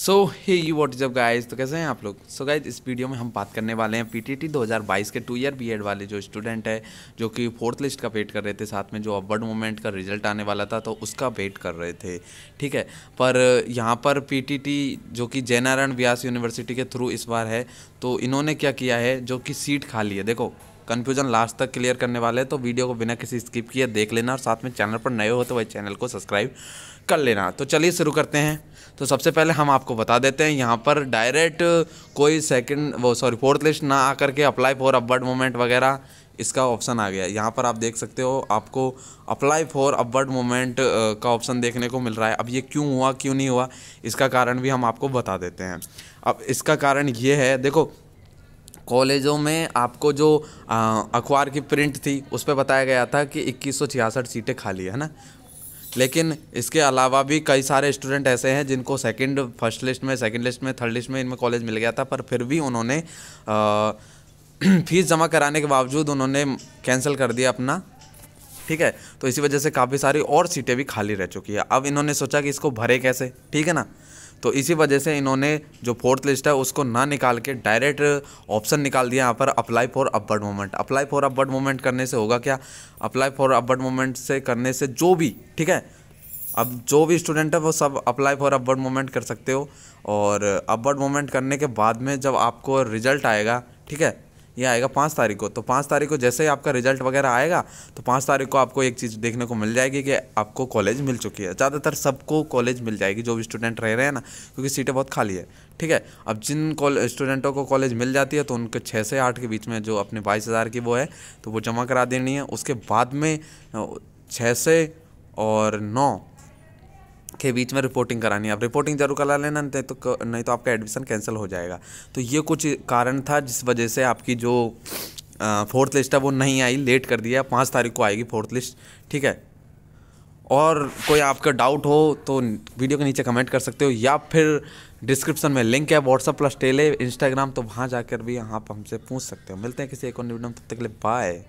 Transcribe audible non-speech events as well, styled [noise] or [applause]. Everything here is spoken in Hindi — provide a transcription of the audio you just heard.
so hey you what is up guys तो कैसे हैं आप लोग सो so गाइज इस वीडियो में हम बात करने वाले हैं पी टी टी दो हज़ार बाईस के टू ईयर बी एड वाले जो स्टूडेंट है जो कि फोर्थ लिस्ट का वेट कर रहे थे साथ में जो अपवर्ड मोमेंट का रिजल्ट आने वाला था तो उसका वेट कर रहे थे ठीक है पर यहाँ पर पी टी टी जो कि जैनारायण व्यास यूनिवर्सिटी के थ्रू इस बार है तो इन्होंने क्या किया है जो कि सीट खाली है देखो कन्फ्यूजन लास्ट तक क्लियर करने वाले हैं तो वीडियो को बिना किसी स्किप किए देख लेना और साथ में चैनल पर नए हो तो वही चैनल को सब्सक्राइब कर लेना तो चलिए शुरू करते हैं तो सबसे पहले हम आपको बता देते हैं यहाँ पर डायरेक्ट कोई सेकंड वो सॉरी फोर्थ लिस्ट ना आकर के अप्लाई फॉर अपवर्ड मोमेंट वगैरह इसका ऑप्शन आ गया है यहाँ पर आप देख सकते हो आपको अप्लाई फॉर अपवर्ड मोमेंट का ऑप्शन देखने को मिल रहा है अब ये क्यों हुआ क्यों नहीं हुआ इसका कारण भी हम आपको बता देते हैं अब इसका कारण ये है देखो कॉलेजों में आपको जो अखबार की प्रिंट थी उस पर बताया गया था कि इक्कीस सीटें खाली है ना लेकिन इसके अलावा भी कई सारे स्टूडेंट ऐसे हैं जिनको सेकंड फर्स्ट लिस्ट में सेकंड लिस्ट में थर्ड लिस्ट में इनमें कॉलेज मिल गया था पर फिर भी उन्होंने फीस [clears throat] जमा कराने के बावजूद उन्होंने कैंसिल कर दिया अपना ठीक है तो इसी वजह से काफ़ी सारी और सीटें भी खाली रह चुकी है अब इन्होंने सोचा कि इसको भरे कैसे ठीक है ना तो इसी वजह से इन्होंने जो फोर्थ लिस्ट है उसको ना निकाल के डायरेक्ट ऑप्शन निकाल दिया यहाँ पर apply for upward movement apply for upward movement करने से होगा क्या अप्लाई फॉर अपवर्ड मोमेंट से करने से जो भी ठीक है अब जो भी स्टूडेंट है वो सब अप्लाई फॉर अपवर्ड मोमेंट कर सकते हो और अपवर्ड मोमेंट करने के बाद में जब आपको रिजल्ट आएगा ठीक है ये आएगा पाँच तारीख को तो पाँच तारीख को जैसे ही आपका रिजल्ट वगैरह आएगा तो पाँच तारीख को आपको एक चीज़ देखने को मिल जाएगी कि आपको कॉलेज मिल चुकी है ज़्यादातर सबको कॉलेज मिल जाएगी जो भी स्टूडेंट रह रहे हैं ना क्योंकि सीटें बहुत खाली है ठीक है अब जिन स्टूडेंटों को कॉलेज मिल जाती है तो उनके छः से आठ के बीच में जो अपने बाईस हज़ार की वो है तो वो जमा करा देनी है उसके बाद में छः से और नौ के बीच में रिपोर्टिंग करानी है आप रिपोर्टिंग जरूर करा लेना नहीं तो नहीं तो आपका एडमिशन कैंसिल हो जाएगा तो ये कुछ कारण था जिस वजह से आपकी जो फोर्थ लिस्ट है वो नहीं आई लेट कर दिया पाँच तारीख को आएगी फोर्थ लिस्ट ठीक है और कोई आपका डाउट हो तो वीडियो के नीचे कमेंट कर सकते हो या फिर डिस्क्रिप्शन में लिंक है व्हाट्सअप प्लस टेले इंस्टाग्राम तो वहाँ जाकर भी आप हमसे पूछ सकते हो मिलते हैं किसी एक और वीडियो में तब तक के लिए बाय